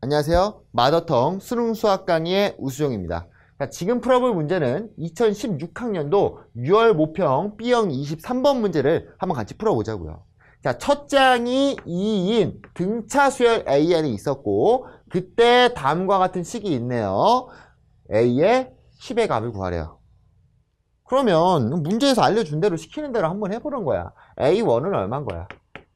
안녕하세요. 마더텅 수능 수학 강의의 우수종입니다. 지금 풀어볼 문제는 2016학년도 6월 모평 B형 23번 문제를 한번 같이 풀어보자고요. 자, 첫 장이 2인 등차 수열 AN이 있었고 그때 다음과 같은 식이 있네요. A의 10의 값을 구하래요. 그러면 문제에서 알려준 대로 시키는 대로 한번 해보는 거야. A1은 얼마인 거야?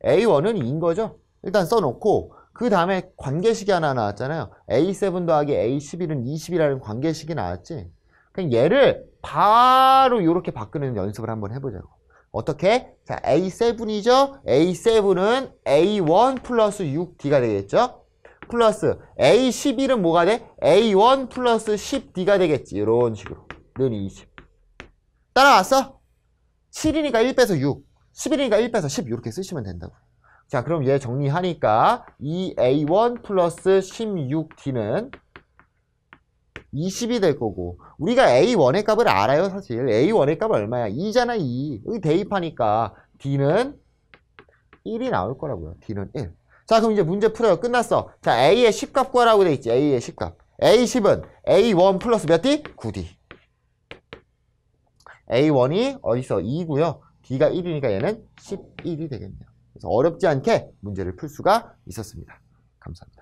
A1은 2인 거죠? 일단 써놓고 그 다음에 관계식이 하나 나왔잖아요. A7 더하기 A11은 20이라는 관계식이 나왔지. 그럼 얘를 바로 이렇게 바꾸는 연습을 한번 해보자고. 어떻게? 자, A7이죠? A7은 A1 플러스 6D가 되겠죠? 플러스 A11은 뭐가 돼? A1 플러스 10D가 되겠지. 이런 식으로. 는 20. 따라왔어? 7이니까 1 빼서 6, 11이니까 1 빼서 10 이렇게 쓰시면 된다고. 자 그럼 얘 정리하니까 2a1 플러스 1 6 d 는 20이 될 거고 우리가 a1의 값을 알아요 사실 a1의 값 얼마야 2잖아 2 여기 대입하니까 d는 1이 나올 거라고요 d는 1자 그럼 이제 문제 풀어요 끝났어 자 a의 10 값 구하라고 돼 있지 a의 10값 a10은 a1 플러스 몇 d? 9d a1이 어디서 2고요 d가 1이니까 얘는 11이 되겠네요 그래서 어렵지 않게 문제를 풀 수가 있었습니다. 감사합니다.